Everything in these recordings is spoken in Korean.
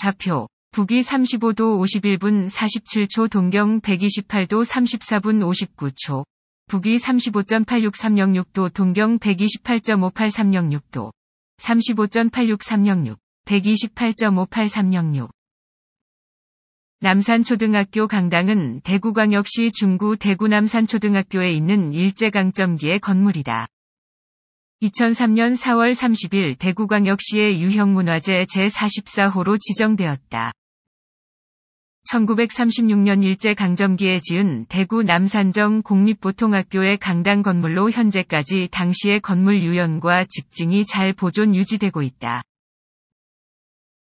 좌표 북위 35도 51분 47초 동경 128도 34분 59초 북위 35.86306도 동경 128.58306도 35.86306 128.58306 남산초등학교 강당은 대구광역시 중구 대구남산초등학교에 있는 일제강점기의 건물이다. 2003년 4월 30일 대구광역시의 유형문화재 제44호로 지정되었다. 1936년 일제강점기에 지은 대구 남산정 공립보통학교의 강당 건물로 현재까지 당시의 건물 유연과 직증이잘 보존 유지되고 있다.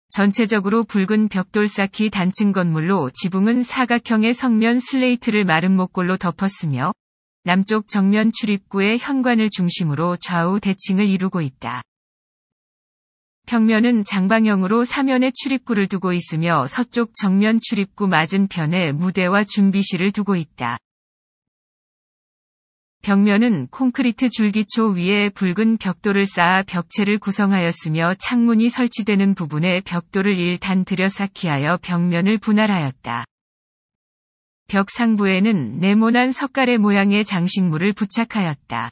전체적으로 붉은 벽돌 쌓기 단층 건물로 지붕은 사각형의 성면 슬레이트를 마른 목골로 덮었으며 남쪽 정면 출입구의 현관을 중심으로 좌우 대칭을 이루고 있다. 평면은 장방형으로 사면의 출입구를 두고 있으며 서쪽 정면 출입구 맞은편에 무대와 준비실을 두고 있다. 벽면은 콘크리트 줄기초 위에 붉은 벽돌을 쌓아 벽체를 구성하였으며 창문이 설치되는 부분에 벽돌을 일단 들여쌓기하여 벽면을 분할하였다. 벽 상부에는 네모난 석가래 모양의 장식물을 부착하였다.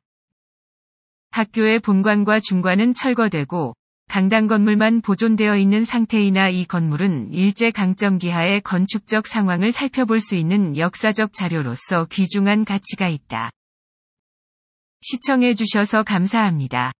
학교의 본관과 중관은 철거되고 강당 건물만 보존되어 있는 상태이나 이 건물은 일제 강점기하의 건축적 상황을 살펴볼 수 있는 역사적 자료로서 귀중한 가치가 있다. 시청해주셔서 감사합니다.